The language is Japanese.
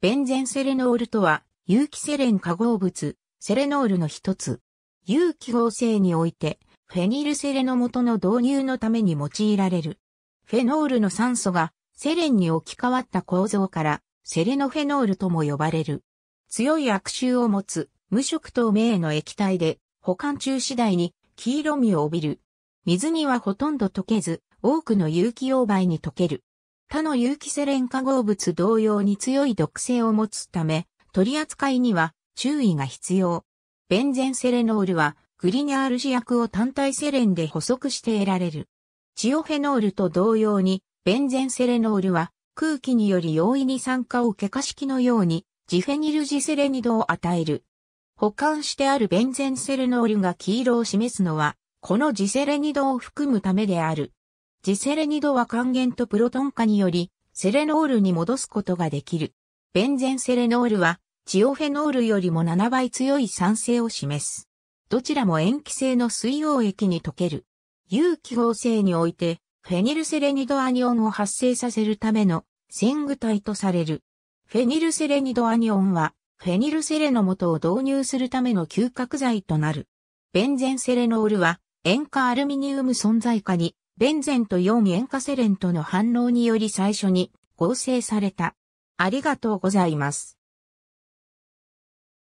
ベンゼンセレノールとは、有機セレン化合物、セレノールの一つ。有機合成において、フェニルセレの元の導入のために用いられる。フェノールの酸素がセレンに置き換わった構造から、セレノフェノールとも呼ばれる。強い悪臭を持つ、無色透明の液体で、保管中次第に黄色みを帯びる。水にはほとんど溶けず、多くの有機溶媒に溶ける。他の有機セレン化合物同様に強い毒性を持つため、取り扱いには注意が必要。ベンゼンセレノールはグリニャール試薬を単体セレンで補足して得られる。チオフェノールと同様に、ベンゼンセレノールは空気により容易に酸化を気化式のように、ジフェニルジセレニドを与える。保管してあるベンゼンセレノールが黄色を示すのは、このジセレニドを含むためである。ジセレニドは還元とプロトン化により、セレノールに戻すことができる。ベンゼンセレノールは、チオフェノールよりも7倍強い酸性を示す。どちらも塩基性の水溶液に溶ける。有機合成において、フェニルセレニドアニオンを発生させるための線具体とされる。フェニルセレニドアニオンは、フェニルセレの素を導入するための嗅覚剤となる。ベンゼンセレノールは、塩化アルミニウム存在化にベンゼンと4塩化セレンとの反応により最初に合成された。ありがとうございます。